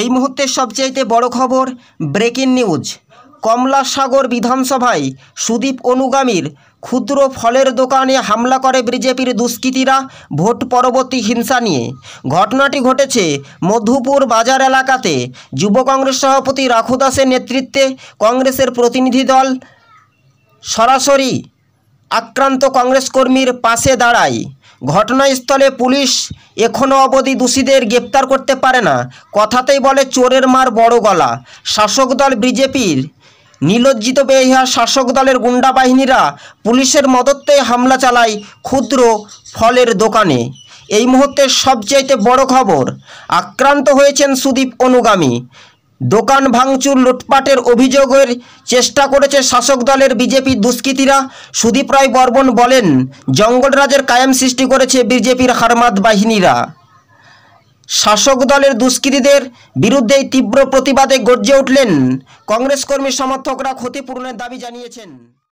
এই মুহূর্তের সবচেয়ে বড় খবর ব্রেকিং নিউজ কমলাসাগর বিধানসভায় সুদীপ অনুগামীর ক্ষুদ্র ফলের দোকানে হামলা করে বিজেপির দুষ্কৃতীরা ভোট পরবর্তী হিংসা নিয়ে ঘটনাটি ঘটেছে মধুপুর বাজার এলাকাতে যুব কংগ্রেস সভাপতি রাখু দাসের নেতৃত্বে কংগ্রেসের প্রতিনিধি দল সরাসরি আক্রান্ত কংগ্রেস কর্মীর পাশে দাঁড়ায় ঘটনাস্থলে পুলিশ এখনও অবধি দোষীদের গ্রেপ্তার করতে পারে না কথাতেই বলে চোরের মার বড় গলা শাসক দল বিজেপির নিলজ্জিত বেহিয়া শাসক দলের গুন্ডা বাহিনীরা পুলিশের মদত্তে হামলা চালায় ক্ষুদ্র ফলের দোকানে এই মুহূর্তে সবচাইতে বড় খবর আক্রান্ত হয়েছেন সুদীপ অনুগামী দোকান ভাঙচুর লুটপাটের অভিযোগের চেষ্টা করেছে শাসক দলের বিজেপি দুষ্কৃতীরা সুদীপ রায় বর্মন বলেন জঙ্গলরাজের কায়েম সৃষ্টি করেছে বিজেপির হারমাদ বাহিনীরা শাসক দলের দুষ্কৃতীদের বিরুদ্ধেই তীব্র প্রতিবাদে গর্জে উঠলেন কংগ্রেস কর্মী সমর্থকরা ক্ষতিপূরণের দাবি জানিয়েছেন